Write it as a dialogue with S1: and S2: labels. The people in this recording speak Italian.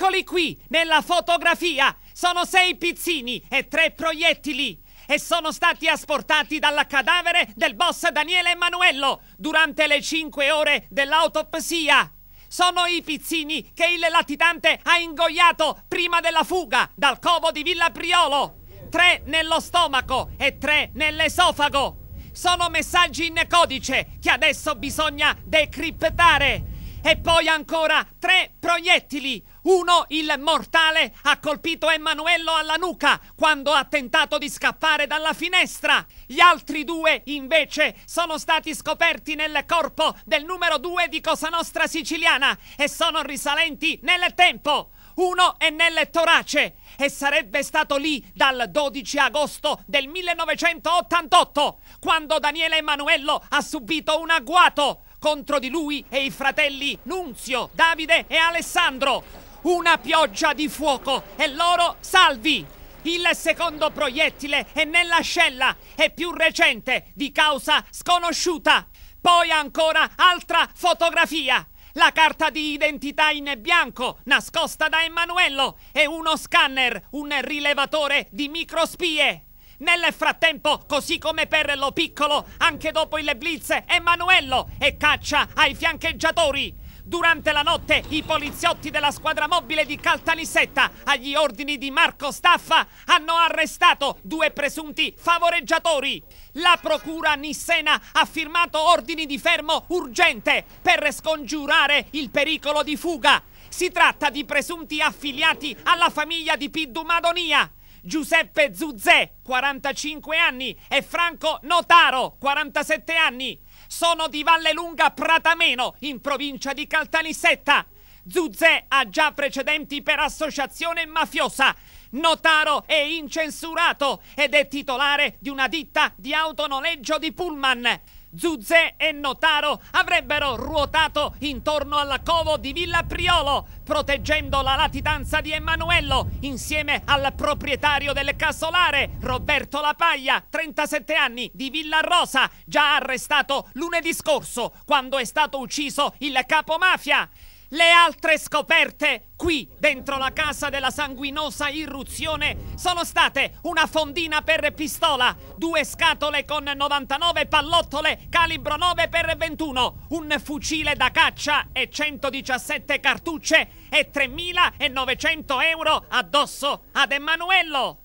S1: Eccoli qui, nella fotografia! Sono sei pizzini e tre proiettili! E sono stati asportati dalla cadavere del boss Daniele Emanuello durante le cinque ore dell'autopsia! Sono i pizzini che il latitante ha ingoiato prima della fuga dal covo di Villa Priolo! Tre nello stomaco e tre nell'esofago! Sono messaggi in codice che adesso bisogna decriptare! E poi ancora tre proiettili uno, il mortale, ha colpito Emanuello alla nuca quando ha tentato di scappare dalla finestra. Gli altri due, invece, sono stati scoperti nel corpo del numero due di Cosa Nostra siciliana e sono risalenti nel tempo. Uno è nel torace e sarebbe stato lì dal 12 agosto del 1988, quando Daniele Emanuello ha subito un agguato contro di lui e i fratelli Nunzio, Davide e Alessandro una pioggia di fuoco e loro salvi. Il secondo proiettile è nella scella, è più recente, di causa sconosciuta. Poi ancora altra fotografia. La carta di identità in bianco, nascosta da Emanuello, e uno scanner, un rilevatore di microspie. Nel frattempo, così come per lo piccolo, anche dopo il blitz, Emanuello è caccia ai fiancheggiatori. Durante la notte i poliziotti della squadra mobile di Caltanissetta, agli ordini di Marco Staffa, hanno arrestato due presunti favoreggiatori. La procura nissena ha firmato ordini di fermo urgente per scongiurare il pericolo di fuga. Si tratta di presunti affiliati alla famiglia di Piddu Madonia. Giuseppe Zuzzè, 45 anni, e Franco Notaro, 47 anni. Sono di Vallelunga Pratameno, in provincia di Caltanissetta. Zuzè ha già precedenti per associazione mafiosa. Notaro è incensurato ed è titolare di una ditta di autonoleggio di pullman. Zuzè e Notaro avrebbero ruotato intorno al covo di Villa Priolo, proteggendo la latitanza di Emanuello, insieme al proprietario del casolare, Roberto Lapaglia, 37 anni, di Villa Rosa, già arrestato lunedì scorso, quando è stato ucciso il capo mafia. Le altre scoperte qui, dentro la casa della sanguinosa irruzione, sono state una fondina per pistola, due scatole con 99 pallottole calibro 9x21, un fucile da caccia e 117 cartucce e 3.900 euro addosso ad Emanuello.